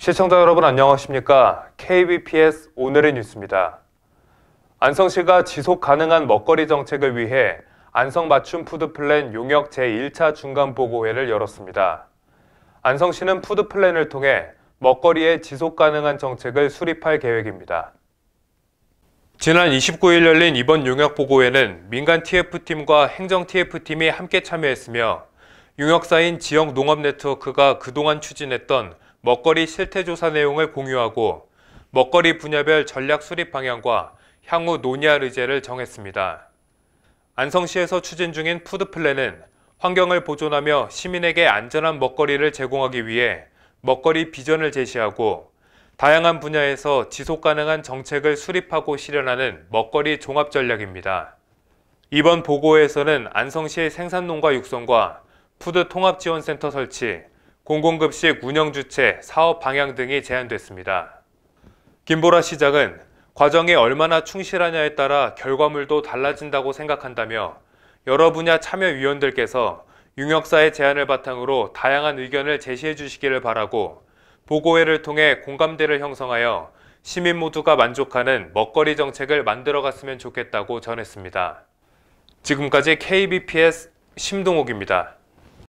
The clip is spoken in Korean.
시청자 여러분 안녕하십니까? KBPS 오늘의 뉴스입니다. 안성시가 지속 가능한 먹거리 정책을 위해 안성 맞춤 푸드플랜 용역 제1차 중간보고회를 열었습니다. 안성시는 푸드플랜을 통해 먹거리의 지속 가능한 정책을 수립할 계획입니다. 지난 29일 열린 이번 용역보고회는 민간 TF팀과 행정 TF팀이 함께 참여했으며 용역사인 지역 농업 네트워크가 그동안 추진했던 먹거리 실태조사 내용을 공유하고 먹거리 분야별 전략 수립 방향과 향후 논의할 의제를 정했습니다. 안성시에서 추진 중인 푸드플랜은 환경을 보존하며 시민에게 안전한 먹거리를 제공하기 위해 먹거리 비전을 제시하고 다양한 분야에서 지속 가능한 정책을 수립하고 실현하는 먹거리 종합 전략입니다. 이번 보고에서는 안성시의 생산농가 육성과 푸드 통합지원센터 설치, 공공급식 운영 주체, 사업 방향 등이 제한됐습니다. 김보라 시장은 과정에 얼마나 충실하냐에 따라 결과물도 달라진다고 생각한다며 여러 분야 참여위원들께서 윤역사의 제안을 바탕으로 다양한 의견을 제시해 주시기를 바라고 보고회를 통해 공감대를 형성하여 시민 모두가 만족하는 먹거리 정책을 만들어갔으면 좋겠다고 전했습니다. 지금까지 KBPS 심동욱입니다.